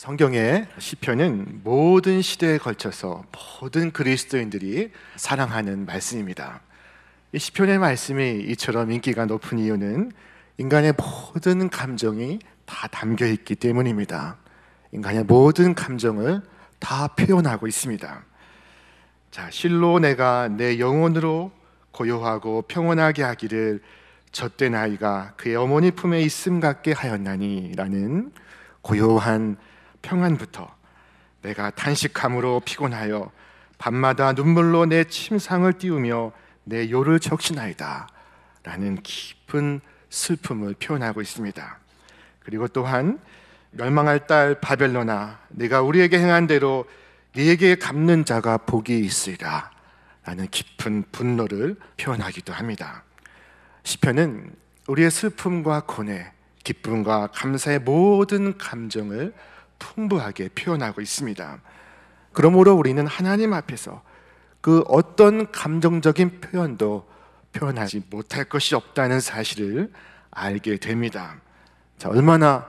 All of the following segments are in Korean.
성경의 시편은 모든 시대에 걸쳐서 모든 그리스도인들이 사랑하는 말씀입니다. 이 시편의 말씀이 이처럼 인기가 높은 이유는 인간의 모든 감정이 다 담겨 있기 때문입니다. 인간의 모든 감정을 다 표현하고 있습니다. 자, 실로 내가 내 영혼으로 고요하고 평온하게 하기를 젖된 아이가 그의 어머니 품에 있음 같게 하였나니라는 고요한 평안부터 내가 단식함으로 피곤하여 밤마다 눈물로 내 침상을 띄우며 내 요를 적시나이다 라는 깊은 슬픔을 표현하고 있습니다. 그리고 또한 멸망할 딸 바벨로나 네가 우리에게 행한 대로 네게 갚는 자가 복이 있으리라 라는 깊은 분노를 표현하기도 합니다. 시편은 우리의 슬픔과 고뇌, 기쁨과 감사의 모든 감정을 풍부하게 표현하고 있습니다. 그러므로 우리는 하나님 앞에서 그 어떤 감정적인 표현도 표현하지 못할 것이 없다는 사실을 알게 됩니다. 자, 얼마나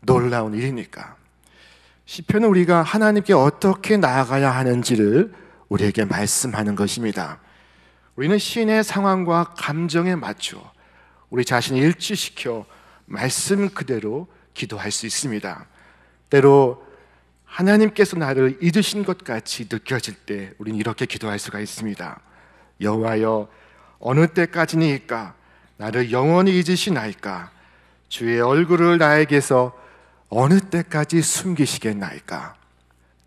놀라운 일입니까? 시편은 우리가 하나님께 어떻게 나아가야 하는지를 우리에게 말씀하는 것입니다. 우리는 시의 상황과 감정에 맞추 우리 자신을 일치시켜 말씀 그대로 기도할 수 있습니다. 때로 하나님께서 나를 잊으신 것 같이 느껴질 때 우린 이렇게 기도할 수가 있습니다. 여호와여 어느 때까지니까 나를 영원히 잊으시나이까 주의 얼굴을 나에게서 어느 때까지 숨기시겠나이까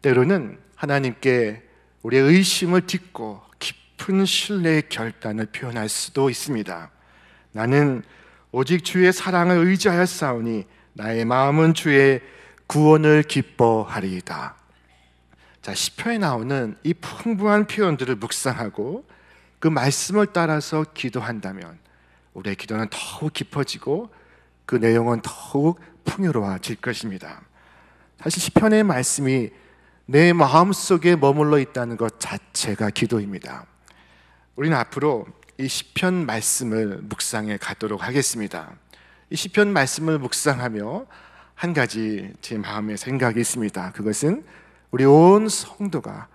때로는 하나님께 우리의 의심을 딛고 깊은 신뢰의 결단을 표현할 수도 있습니다. 나는 오직 주의 사랑을 의지하였사오니 나의 마음은 주의 구원을 기뻐하리이다. 자, 시편에 나오는 이 풍부한 표현들을 묵상하고 그 말씀을 따라서 기도한다면 우리의 기도는 더욱 깊어지고 그 내용은 더욱 풍요로워질 것입니다. 사실 시편의 말씀이 내 마음 속에 머물러 있다는 것 자체가 기도입니다. 우리는 앞으로 이 시편 말씀을 묵상해 가도록 하겠습니다. 이 시편 말씀을 묵상하며 한 가지 제 마음에 생각이 있습니다. 그것은 우리 온 성도가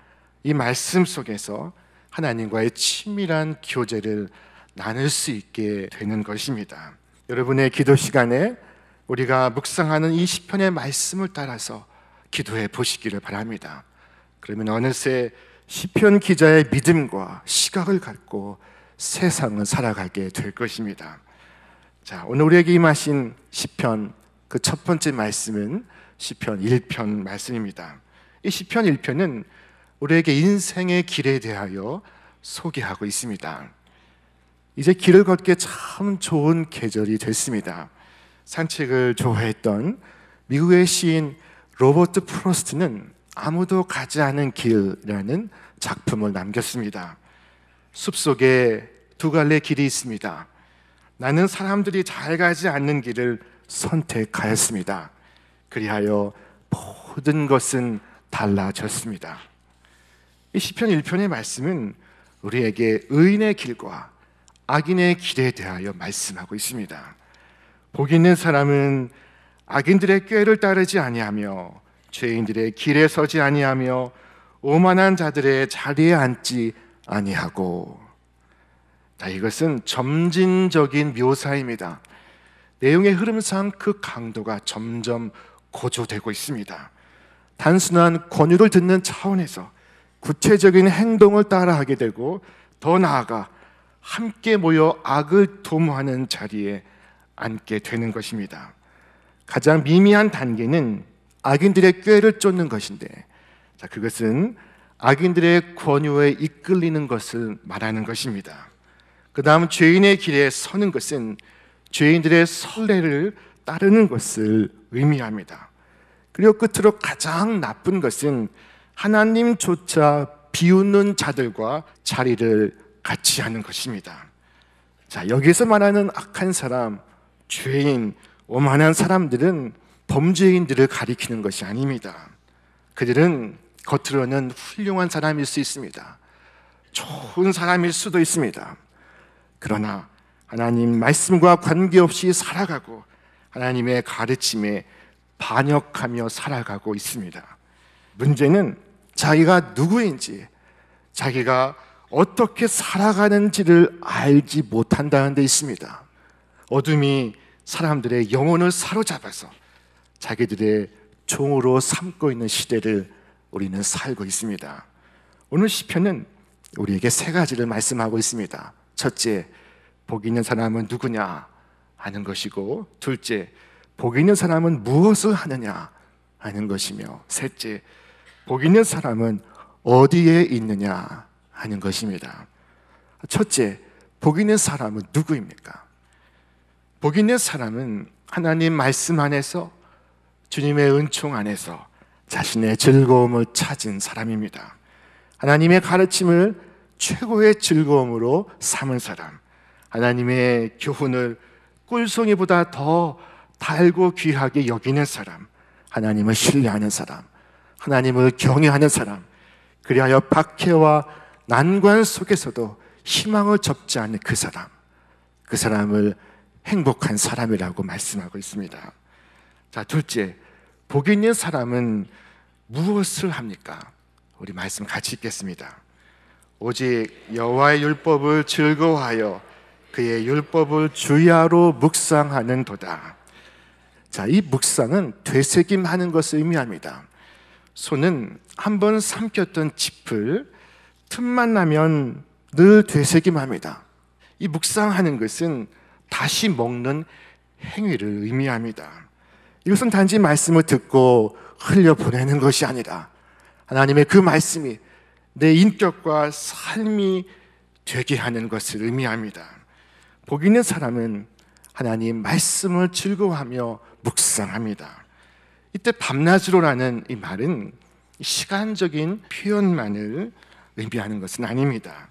이 말씀 속에서 하나님과의 친밀한 교제를 나눌 수 있게 되는 것입니다. 여러분의 기도 시간에 우리가 묵상하는 이 시편의 말씀을 따라서 기도해 보시기를 바랍니다. 그러면 어느새 시편 기자의 믿음과 시각을 갖고 세상을 살아가게 될 것입니다. 자, 오늘 우리에게 임하신 시편 그첫 번째 말씀은 시편 1편 말씀입니다. 이 시편 1편은 우리에게 인생의 길에 대하여 소개하고 있습니다. 이제 길을 걷기에 참 좋은 계절이 됐습니다. 산책을 좋아했던 미국의 시인 로버트 프로스트는 아무도 가지 않은 길이라는 작품을 남겼습니다. 숲속에 두 갈래 길이 있습니다. 나는 사람들이 잘 가지 않는 길을 선택하였습니다. 그리하여 모든 것은 달라졌습니다. 이 시편 1편의 말씀은 우리에게 의인의 길과 악인의 길에 대하여 말씀하고 있습니다. 복 있는 사람은 악인들의 꾀를 따르지 아니하며 죄인들의 길에 서지 아니하며 오만한 자들의 자리에 앉지 아니하고 자 이것은 점진적인 묘사입니다. 내용의 흐름상 그 강도가 점점 고조되고 있습니다. 단순한 권유를 듣는 차원에서 구체적인 행동을 따라하게 되고 더 나아가 함께 모여 악을 도모하는 자리에 앉게 되는 것입니다. 가장 미미한 단계는 악인들의 꾀를 쫓는 것인데, 자, 그것은 악인들의 권유에 이끌리는 것을 말하는 것입니다. 그 다음 죄인의 길에 서는 것은 죄인들의 선례를 따르는 것을 의미합니다. 그리고 끝으로 가장 나쁜 것은 하나님조차 비웃는 자들과 자리를 같이 하는 것입니다. 자, 여기서 말하는 악한 사람, 죄인, 오만한 사람들은 범죄인들을 가리키는 것이 아닙니다. 그들은 겉으로는 훌륭한 사람일 수 있습니다. 좋은 사람일 수도 있습니다. 그러나 하나님 말씀과 관계없이 살아가고 하나님의 가르침에 반역하며 살아가고 있습니다. 문제는 자기가 누구인지, 자기가 어떻게 살아가는지를 알지 못한다는 데 있습니다. 어둠이 사람들의 영혼을 사로잡아서 자기들의 종으로 삼고 있는 시대를 우리는 살고 있습니다. 오늘 시편은 우리에게 세 가지를 말씀하고 있습니다. 첫째, 복 있는 사람은 누구냐 하는 것이고 둘째 복 있는 사람은 무엇을 하느냐 하는 것이며 셋째 복 있는 사람은 어디에 있느냐 하는 것입니다. 첫째 복 있는 사람은 누구입니까? 복 있는 사람은 하나님 말씀 안에서 주님의 은총 안에서 자신의 즐거움을 찾은 사람입니다. 하나님의 가르침을 최고의 즐거움으로 삼은 사람. 하나님의 교훈을 꿀송이보다 더 달고 귀하게 여기는 사람, 하나님을 신뢰하는 사람, 하나님을 경외하는 사람, 그리하여 박해와 난관 속에서도 희망을 접지 않는 그 사람, 그 사람을 행복한 사람이라고 말씀하고 있습니다. 자, 둘째, 복 있는 사람은 무엇을 합니까? 우리 말씀 같이 읽겠습니다. 오직 여호와의 율법을 즐거워하여 그의 율법을 주야로 묵상하는도다. 자, 이 묵상은 되새김하는 것을 의미합니다. 손은 한번 삼켰던 짚을 틈만 나면 늘 되새김합니다. 이 묵상하는 것은 다시 먹는 행위를 의미합니다. 이것은 단지 말씀을 듣고 흘려보내는 것이 아니라 하나님의 그 말씀이 내 인격과 삶이 되게 하는 것을 의미합니다. 복 있는 사람은 하나님 말씀을 즐거워하며 묵상합니다. 이때 밤낮으로라는 이 말은 시간적인 표현만을 의미하는 것은 아닙니다.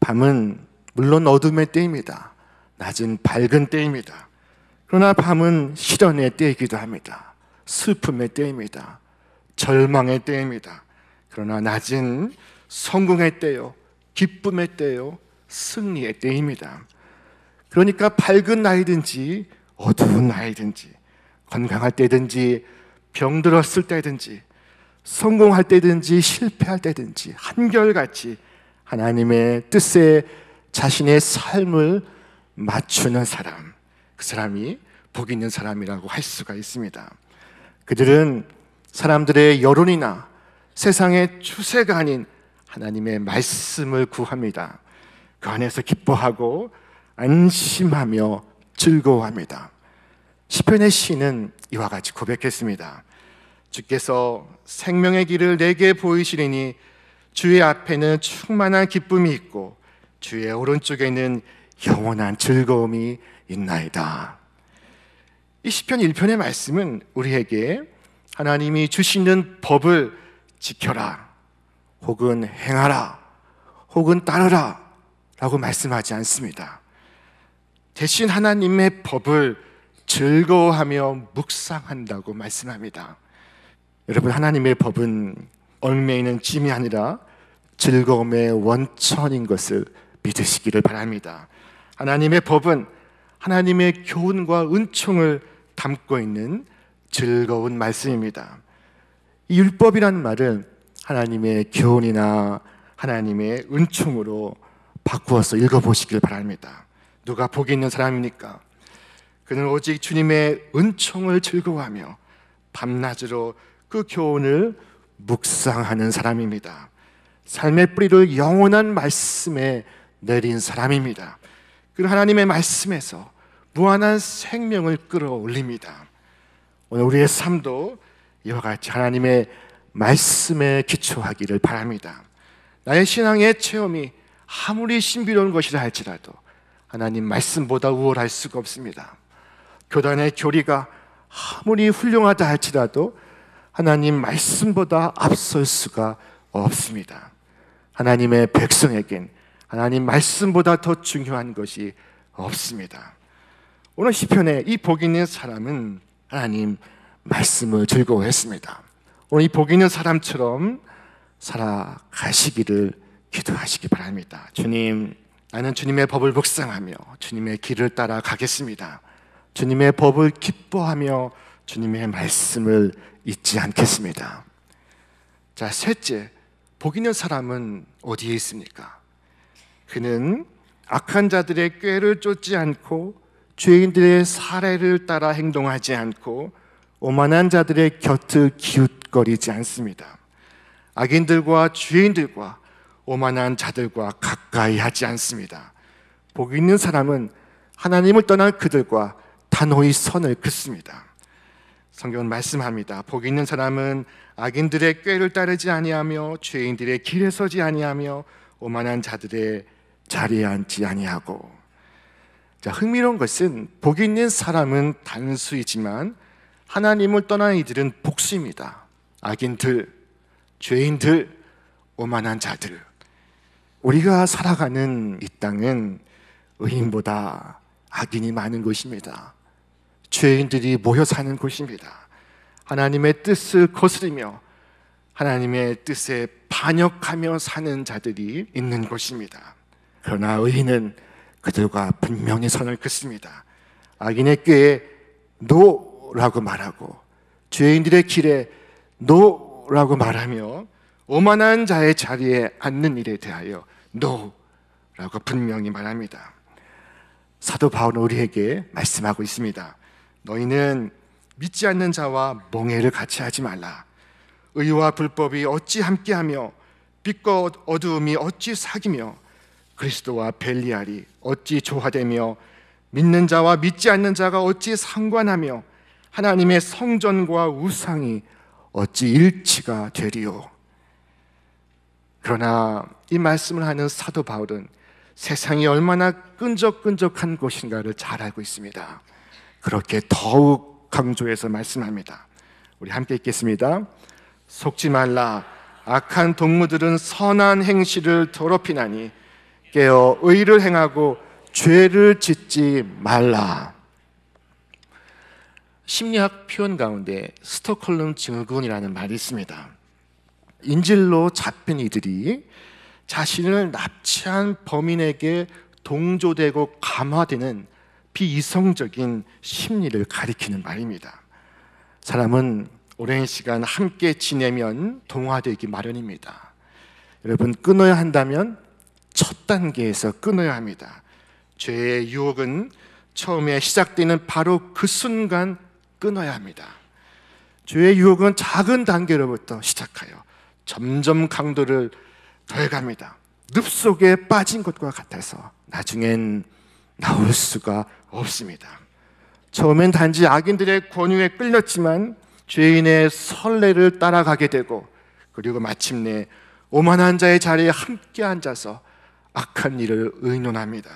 밤은 물론 어둠의 때입니다. 낮은 밝은 때입니다. 그러나 밤은 시련의 때이기도 합니다. 슬픔의 때입니다. 절망의 때입니다. 그러나 낮은 성공의 때요, 기쁨의 때요, 승리의 때입니다. 그러니까 밝은 나이든지 어두운 나이든지 건강할 때든지 병들었을 때든지 성공할 때든지 실패할 때든지 한결같이 하나님의 뜻에 자신의 삶을 맞추는 사람 그 사람이 복 있는 사람이라고 할 수가 있습니다. 그들은 사람들의 여론이나 세상의 추세가 아닌 하나님의 말씀을 구합니다. 그 안에서 기뻐하고 안심하며 즐거워합니다. 시편의 시는 이와 같이 고백했습니다. 주께서 생명의 길을 내게 보이시리니 주의 앞에는 충만한 기쁨이 있고 주의 오른쪽에는 영원한 즐거움이 있나이다. 이 시편 1편의 말씀은 우리에게 하나님이 주시는 법을 지켜라 혹은 행하라 혹은 따르라 라고 말씀하지 않습니다. 대신 하나님의 법을 즐거워하며 묵상한다고 말씀합니다. 여러분, 하나님의 법은 얽매이는 짐이 아니라 즐거움의 원천인 것을 믿으시기를 바랍니다. 하나님의 법은 하나님의 교훈과 은총을 담고 있는 즐거운 말씀입니다. 이율법이라 말을 하나님의 교훈이나 하나님의 은총으로 바꾸어서 읽어보시길 바랍니다. 누가 복이 있는 사람입니까? 그는 오직 주님의 은총을 즐거워하며 밤낮으로 그 교훈을 묵상하는 사람입니다. 삶의 뿌리를 영원한 말씀에 내린 사람입니다. 그 하나님의 말씀에서 무한한 생명을 끌어올립니다. 오늘 우리의 삶도 이와 같이 하나님의 말씀에 기초하기를 바랍니다. 나의 신앙의 체험이 아무리 신비로운 것이라 할지라도 하나님 말씀보다 우월할 수가 없습니다. 교단의 교리가 아무리 훌륭하다 할지라도 하나님 말씀보다 앞설 수가 없습니다. 하나님의 백성에겐 하나님 말씀보다 더 중요한 것이 없습니다. 오늘 시편에 이 복 있는 사람은 하나님 말씀을 즐거워했습니다. 오늘 이 복 있는 사람처럼 살아가시기를 기도하시기 바랍니다. 주님, 나는 주님의 법을 묵상하며 주님의 길을 따라 가겠습니다. 주님의 법을 기뻐하며 주님의 말씀을 잊지 않겠습니다. 자, 셋째, 복 있는 사람은 어디에 있습니까? 그는 악한 자들의 꾀를 쫓지 않고 죄인들의 사례를 따라 행동하지 않고 오만한 자들의 곁을 기웃거리지 않습니다. 악인들과 죄인들과 오만한 자들과 가까이 하지 않습니다. 복 있는 사람은 하나님을 떠난 그들과 단호히 선을 긋습니다. 성경은 말씀합니다. 복 있는 사람은 악인들의 꾀를 따르지 아니하며 죄인들의 길에 서지 아니하며 오만한 자들의 자리에 앉지 아니하고. 자, 흥미로운 것은 복 있는 사람은 단수이지만 하나님을 떠난 이들은 복수입니다. 악인들, 죄인들, 오만한 자들. 우리가 살아가는 이 땅은 의인보다 악인이 많은 곳입니다. 죄인들이 모여 사는 곳입니다. 하나님의 뜻을 거스르며 하나님의 뜻에 반역하며 사는 자들이 있는 곳입니다. 그러나 의인은 그들과 분명히 선을 긋습니다. 악인의 꾀에 노라고 말하고 죄인들의 길에 노라고 말하며 오만한 자의 자리에 앉는 일에 대하여 노 라고 분명히 말합니다. 사도 바울은 우리에게 말씀하고 있습니다. 너희는 믿지 않는 자와 멍해를 같이 하지 말라. 의와 불법이 어찌 함께하며 빛과 어두움이 어찌 사귀며 그리스도와 벨리알이 어찌 조화되며 믿는 자와 믿지 않는 자가 어찌 상관하며 하나님의 성전과 우상이 어찌 일치가 되리요 그러나 이 말씀을 하는 사도 바울은 세상이 얼마나 끈적끈적한 곳인가를 잘 알고 있습니다. 그렇게 더욱 강조해서 말씀합니다. 우리 함께 읽겠습니다. 속지 말라. 악한 동무들은 선한 행실을 더럽히나니 깨어 의를 행하고 죄를 짓지 말라. 심리학 표현 가운데 스토컬럼 증후군이라는 말이 있습니다. 인질로 잡힌 이들이 자신을 납치한 범인에게 동조되고 감화되는 비이성적인 심리를 가리키는 말입니다. 사람은 오랜 시간 함께 지내면 동화되기 마련입니다. 여러분 끊어야 한다면 첫 단계에서 끊어야 합니다. 죄의 유혹은 처음에 시작되는 바로 그 순간 끊어야 합니다. 죄의 유혹은 작은 단계로부터 시작하여 점점 강도를 더해갑니다. 늪 속에 빠진 것과 같아서 나중엔 나올 수가 없습니다. 처음엔 단지 악인들의 권유에 끌렸지만 죄인의 설레를 따라가게 되고 그리고 마침내 오만한 자의 자리에 함께 앉아서 악한 일을 의논합니다.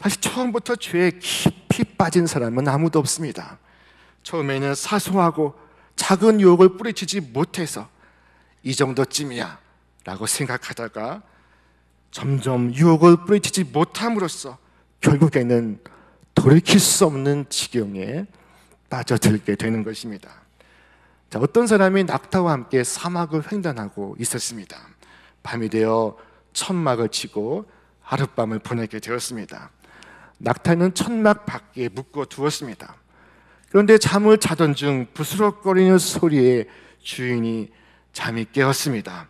사실 처음부터 죄에 깊이 빠진 사람은 아무도 없습니다. 처음에는 사소하고 작은 유혹을 뿌리치지 못해서 이 정도쯤이야 라고 생각하다가 점점 유혹을 뿌리치지 못함으로써 결국에는 돌이킬 수 없는 지경에 빠져들게 되는 것입니다. 자, 어떤 사람이 낙타와 함께 사막을 횡단하고 있었습니다. 밤이 되어 천막을 치고 하룻밤을 보내게 되었습니다. 낙타는 천막 밖에 묶어 두었습니다. 그런데 잠을 자던 중 부스럭거리는 소리에 주인이 잠이 깨었습니다.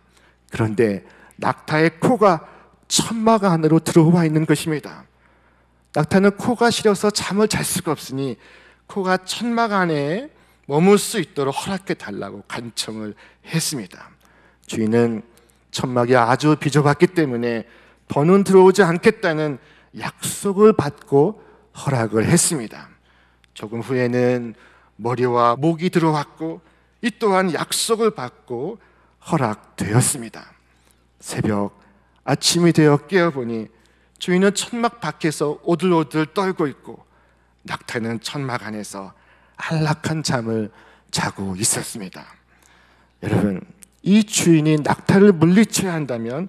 그런데 낙타의 코가 천막 안으로 들어와 있는 것입니다. 낙타는 코가 시려서 잠을 잘 수가 없으니 코가 천막 안에 머물 수 있도록 허락해 달라고 간청을 했습니다. 주인은 천막이 아주 비좁았기 때문에 번는 들어오지 않겠다는 약속을 받고 허락을 했습니다. 조금 후에는 머리와 목이 들어왔고 이 또한 약속을 받고 허락되었습니다. 새벽 아침이 되어 깨어보니 주인은 천막 밖에서 오들오들 떨고 있고 낙타는 천막 안에서 안락한 잠을 자고 있었습니다. 여러분, 이 주인이 낙타를 물리쳐야 한다면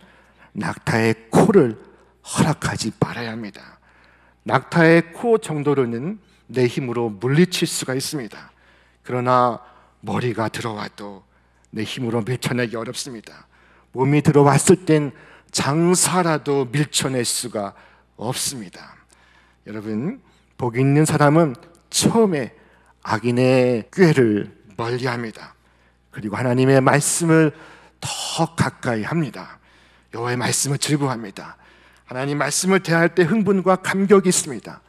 낙타의 코를 허락하지 말아야 합니다. 낙타의 코 정도로는 내 힘으로 물리칠 수가 있습니다. 그러나 머리가 들어와도 내 힘으로 밀쳐내기 어렵습니다. 몸이 들어왔을 땐 장사라도 밀쳐낼 수가 없습니다. 여러분, 복 있는 사람은 처음에 악인의 꾀를 멀리 합니다. 그리고 하나님의 말씀을 더 가까이 합니다. 여호와의 말씀을 즐거워합니다. 하나님 말씀을 대할 때 흥분과 감격이 있습니다.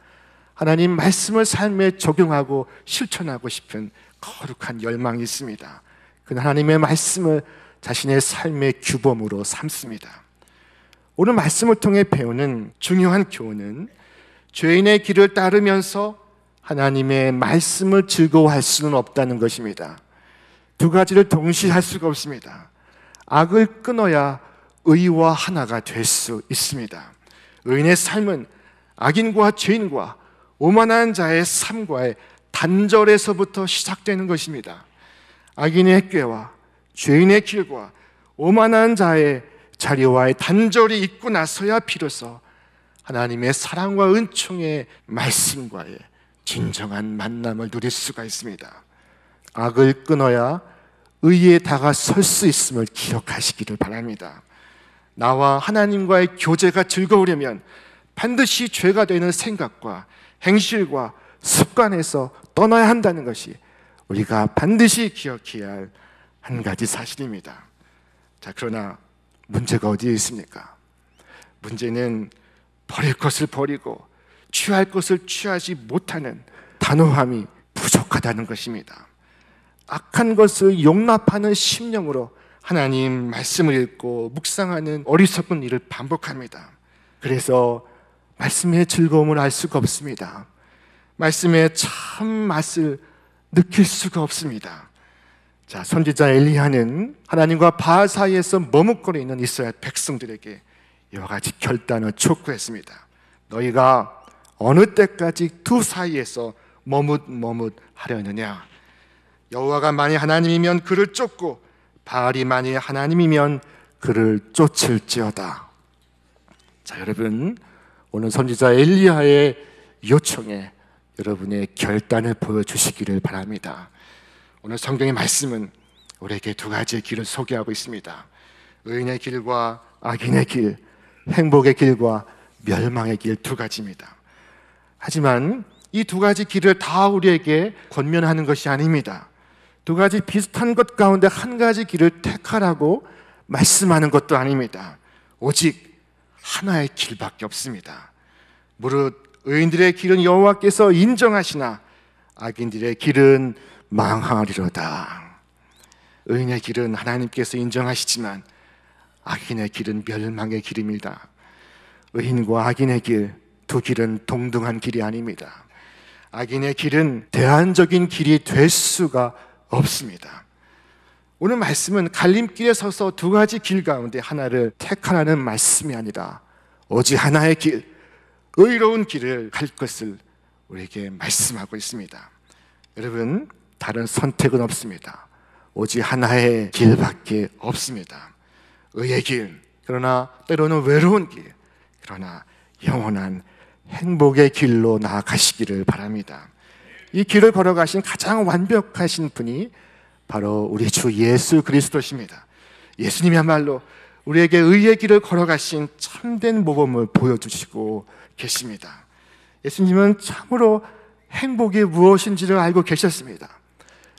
하나님 말씀을 삶에 적용하고 실천하고 싶은 거룩한 열망이 있습니다. 그 하나님의 말씀을 자신의 삶의 규범으로 삼습니다. 오늘 말씀을 통해 배우는 중요한 교훈은 죄인의 길을 따르면서 하나님의 말씀을 즐거워할 수는 없다는 것입니다. 두 가지를 동시에 할 수가 없습니다. 악을 끊어야 의와 하나가 될 수 있습니다. 의인의 삶은 악인과 죄인과 오만한 자의 삶과의 단절에서부터 시작되는 것입니다. 악인의 꾀와 죄인의 길과 오만한 자의 자리와의 단절이 있고 나서야 비로소 하나님의 사랑과 은총의 말씀과의 진정한 만남을 누릴 수가 있습니다. 악을 끊어야 의에 다가설 수 있음을 기억하시기를 바랍니다. 나와 하나님과의 교제가 즐거우려면 반드시 죄가 되는 생각과 행실과 습관에서 떠나야 한다는 것이 우리가 반드시 기억해야 할 한 가지 사실입니다. 자, 그러나 문제가 어디에 있습니까? 문제는 버릴 것을 버리고 취할 것을 취하지 못하는 단호함이 부족하다는 것입니다. 악한 것을 용납하는 심령으로 하나님 말씀을 읽고 묵상하는 어리석은 일을 반복합니다. 그래서 말씀의 즐거움을 알 수가 없습니다. 말씀의 참 맛을 느낄 수가 없습니다. 자, 선지자 엘리야는 하나님과 바알 사이에서 머뭇거려 있는 이스라엘 백성들에게 이와 같이 결단을 촉구했습니다. 너희가 어느 때까지 두 사이에서 머뭇머뭇 하려느냐? 여호와가 만일 하나님이면 그를 쫓고 바알이 만일 하나님이면 그를 쫓을지어다. 자, 여러분 오늘 선지자 엘리야의 요청에 여러분의 결단을 보여주시기를 바랍니다. 오늘 성경의 말씀은 우리에게 두 가지의 길을 소개하고 있습니다. 의인의 길과 악인의 길, 행복의 길과 멸망의 길 두 가지입니다. 하지만 이 두 가지 길을 다 우리에게 권면하는 것이 아닙니다. 두 가지 비슷한 것 가운데 한 가지 길을 택하라고 말씀하는 것도 아닙니다. 오직 하나의 길밖에 없습니다. 무릇 의인들의 길은 여호와께서 인정하시나 악인들의 길은 망하리로다. 의인의 길은 하나님께서 인정하시지만 악인의 길은 멸망의 길입니다. 의인과 악인의 길, 두 길은 동등한 길이 아닙니다. 악인의 길은 대안적인 길이 될 수가 없습니다. 오늘 말씀은 갈림길에 서서 두 가지 길 가운데 하나를 택하라는 말씀이 아니라 오직 하나의 길, 의로운 길을 갈 것을 우리에게 말씀하고 있습니다. 여러분, 다른 선택은 없습니다. 오직 하나의 길밖에 없습니다. 의의 길, 그러나 때로는 외로운 길, 그러나 영원한 행복의 길로 나아가시기를 바랍니다. 이 길을 걸어가신 가장 완벽하신 분이 바로 우리 주 예수 그리스도십니다. 예수님이야말로 우리에게 의의 길을 걸어가신 참된 모범을 보여주시고 계십니다. 예수님은 참으로 행복이 무엇인지를 알고 계셨습니다.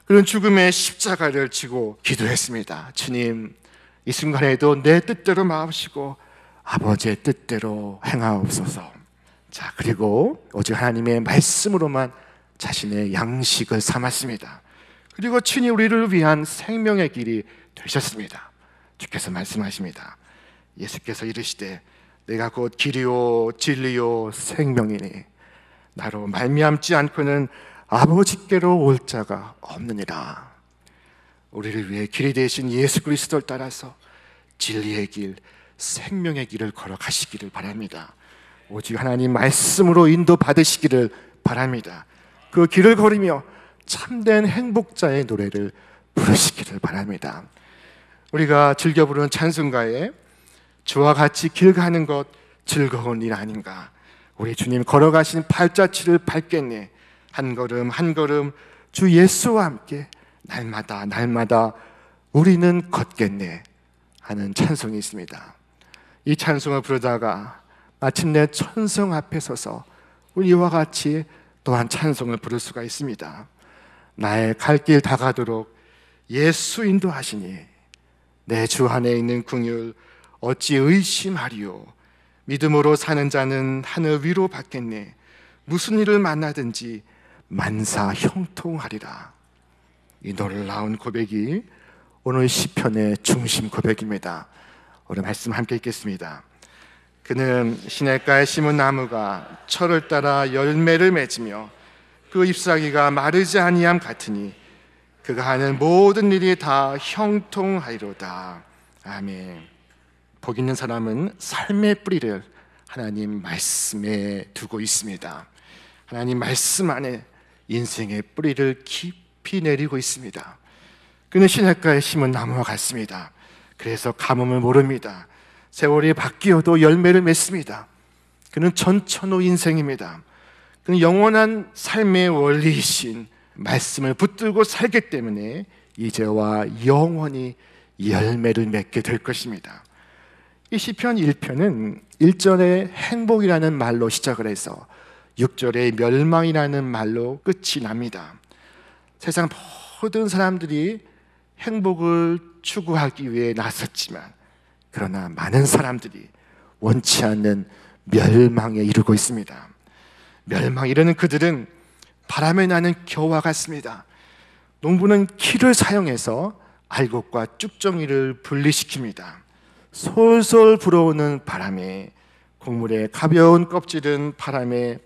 그런 죽음의 십자가를 지고 기도했습니다. 주님, 이 순간에도 내 뜻대로 마옵시고 아버지의 뜻대로 행하옵소서. 자, 그리고 오직 하나님의 말씀으로만 자신의 양식을 삼았습니다. 그리고 친히 우리를 위한 생명의 길이 되셨습니다. 주께서 말씀하십니다. 예수께서 이르시되 내가 곧 길이요 진리요 생명이니 나로 말미암지 않고는 아버지께로 올 자가 없느니라. 우리를 위해 길이 되신 예수 그리스도를 따라서 진리의 길, 생명의 길을 걸어가시기를 바랍니다. 오직 하나님 말씀으로 인도받으시기를 바랍니다. 그 길을 걸으며 참된 행복자의 노래를 부르시기를 바랍니다. 우리가 즐겨 부르는 찬송가에 주와 같이 길 가는 것 즐거운 일 아닌가. 우리 주님 걸어가신 발자취를 밟겠네. 한 걸음 한 걸음 주 예수와 함께 날마다 날마다 우리는 걷겠네 하는 찬송이 있습니다. 이 찬송을 부르다가 마침내 천성 앞에 서서 우리와 같이 또한 찬송을 부를 수가 있습니다. 나의 갈 길 다가도록 예수 인도하시니 내 주 안에 있는 궁율 어찌 의심하리요 믿음으로 사는 자는 하늘 위로 받겠네 무슨 일을 만나든지 만사 형통하리라 이 놀라운 고백이 오늘 시편의 중심 고백입니다 오늘 말씀 함께 읽겠습니다 그는 시냇가에 심은 나무가 철을 따라 열매를 맺으며 그 잎사귀가 마르지 아니함 같으니 그가 하는 모든 일이 다 형통하리로다. 아멘. 복 있는 사람은 삶의 뿌리를 하나님 말씀에 두고 있습니다. 하나님 말씀 안에 인생의 뿌리를 깊이 내리고 있습니다. 그는 신약가에 심은 나무와 같습니다. 그래서 가뭄을 모릅니다. 세월이 바뀌어도 열매를 맺습니다. 그는 천천후 인생입니다. 그 영원한 삶의 원리이신 말씀을 붙들고 살기 때문에 이제와 영원히 열매를 맺게 될 것입니다. 이 시편 1편은 1절에 행복이라는 말로 시작을 해서 6절에 멸망이라는 말로 끝이 납니다. 세상 모든 사람들이 행복을 추구하기 위해 나섰지만 그러나 많은 사람들이 원치 않는 멸망에 이르고 있습니다. 멸망 이러는 그들은 바람에 나는 겨와 같습니다. 농부는 키를 사용해서 알곡과 쭉정이를 분리시킵니다. 솔솔 불어오는 바람에 곡물의 가벼운 껍질은 바람에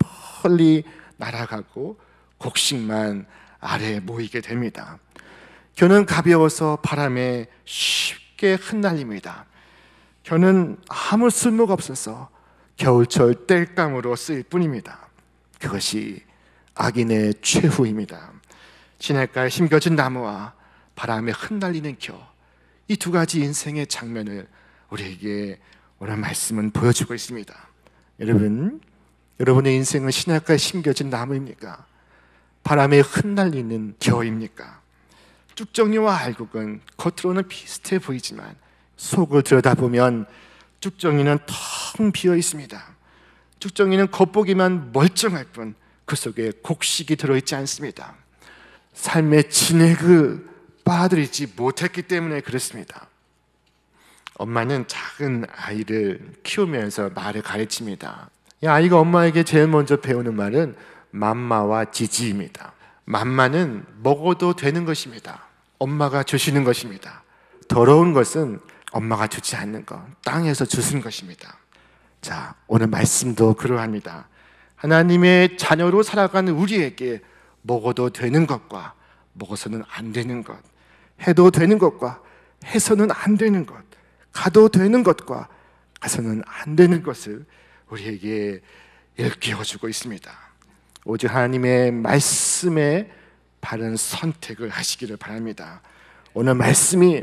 멀리 날아가고 곡식만 아래 모이게 됩니다. 견은 가벼워서 바람에 쉽게 흩날립니다. 견은 아무 쓸모가 없어서 겨울철 땔감으로 쓰일 뿐입니다. 그것이 악인의 최후입니다. 진해가에 심겨진 나무와 바람에 흩날리는 겨이 두 가지 인생의 장면을 우리에게 오늘 말씀은 보여주고 있습니다. 여러분, 여러분의 인생은 신약가에 심겨진 나무입니까? 바람에 흩날리는 겨입니까? 쭉정리와 알곡은 겉으로는 비슷해 보이지만 속을 들여다보면 쭉정리는 텅 비어 있습니다. 쭉정이는 겉보기만 멀쩡할 뿐 그 속에 곡식이 들어있지 않습니다. 삶의 진액을 빠들이지 못했기 때문에 그렇습니다. 엄마는 작은 아이를 키우면서 말을 가르칩니다. 이 아이가 엄마에게 제일 먼저 배우는 말은 맘마와 지지입니다. 맘마는 먹어도 되는 것입니다. 엄마가 주시는 것입니다. 더러운 것은 엄마가 주지 않는 것, 땅에서 주신 것입니다. 자, 오늘 말씀도 그러합니다. 하나님의 자녀로 살아가 우리에게 먹어도 되는 것과 먹어서는 안 되는 것, 해도 되는 것과 해서는 안 되는 것, 가도 되는 것과 가서는 안 되는 것을 우리에게 일깨워주고 있습니다. 오직 하나님의 말씀에 바른 선택을 하시기를 바랍니다. 오늘 말씀이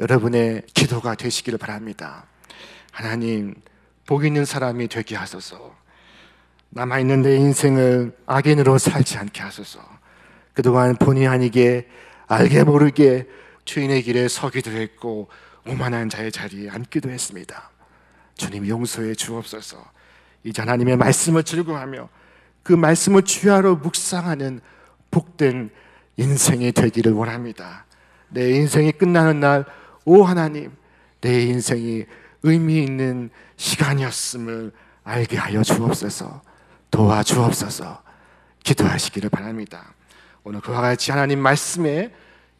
여러분의 기도가 되시기를 바랍니다. 하나님, 복 있는 사람이 되게 하소서. 남아있는 내 인생을 악인으로 살지 않게 하소서. 그동안 본의 아니게 알게 모르게 주인의 길에 서기도 했고 오만한 자의 자리에 앉기도 했습니다. 주님 용서해 주옵소서. 이제 하나님의 말씀을 즐거워하며 그 말씀을 주야로 묵상하는 복된 인생이 되기를 원합니다. 내 인생이 끝나는 날, 오 하나님, 내 인생이 의미 있는 시간이었음을 알게 하여 주옵소서 도와주옵소서 기도하시기를 바랍니다. 오늘 그와 같이 하나님 말씀에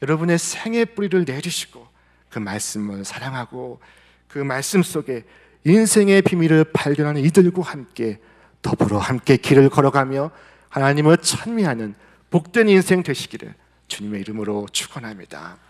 여러분의 생애 뿌리를 내주시고 그 말씀을 사랑하고 그 말씀 속에 인생의 비밀을 발견하는 이들과 함께 더불어 함께 길을 걸어가며 하나님을 찬미하는 복된 인생 되시기를 주님의 이름으로 축원합니다.